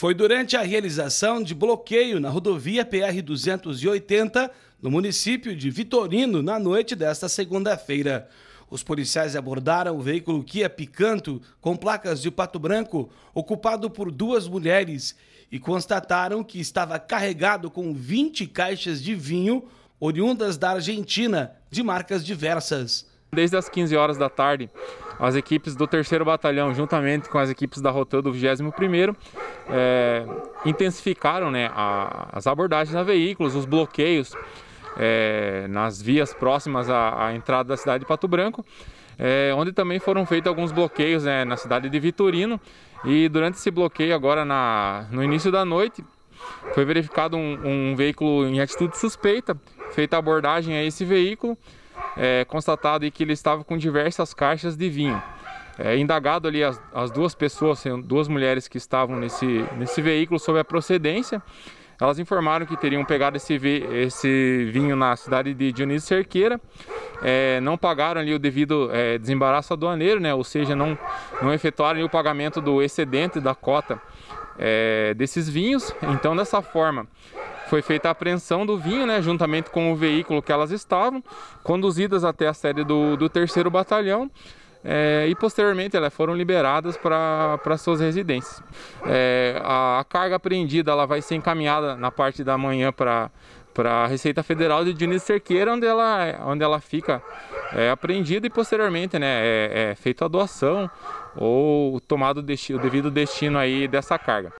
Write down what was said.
foi durante a realização de bloqueio na rodovia PR-280, no município de Vitorino, na noite desta segunda-feira. Os policiais abordaram o veículo Kia Picanto com placas de pato branco, ocupado por duas mulheres, e constataram que estava carregado com 20 caixas de vinho oriundas da Argentina, de marcas diversas. Desde as 15 horas da tarde, as equipes do 3 Batalhão, juntamente com as equipes da Rotã do 21º, é, eh, intensificaram né, a, as abordagens a veículos, os bloqueios é, nas vias próximas à, à, entrada da cidade de Pato Branco, é, onde também foram feitos alguns bloqueios né, na cidade de Vitorino. E durante esse bloqueio, agora na, no início da noite, foi verificado um, um veículo em atitude suspeita, feita a abordagem a esse veículo é, constatado que ele estava com diversas caixas de vinho. É, indagado ali as, as duas pessoas, duas mulheres que estavam nesse, nesse veículo, sobre a procedência, elas informaram que teriam pegado esse, esse vinho na cidade de Dionísio Cerqueira, é, não pagaram ali o devido é, desembaraço aduaneiro, né? ou seja, não, não efetuaram o pagamento do excedente da cota é, desses vinhos. Então, dessa forma, foi feita a apreensão do vinho, né, juntamente com o veículo que elas estavam, conduzidas até a sede do, do terceiro batalhão. É, e posteriormente elas foram liberadas para suas residências. É, a, a, carga apreendida ela vai ser encaminhada na parte da manhã para a Receita Federal de Diniz Cerqueira, onde ela, onde ela fica é, apreendida e posteriormente né, é, é feita a doação ou tomado o, destino, o devido destino aí dessa carga.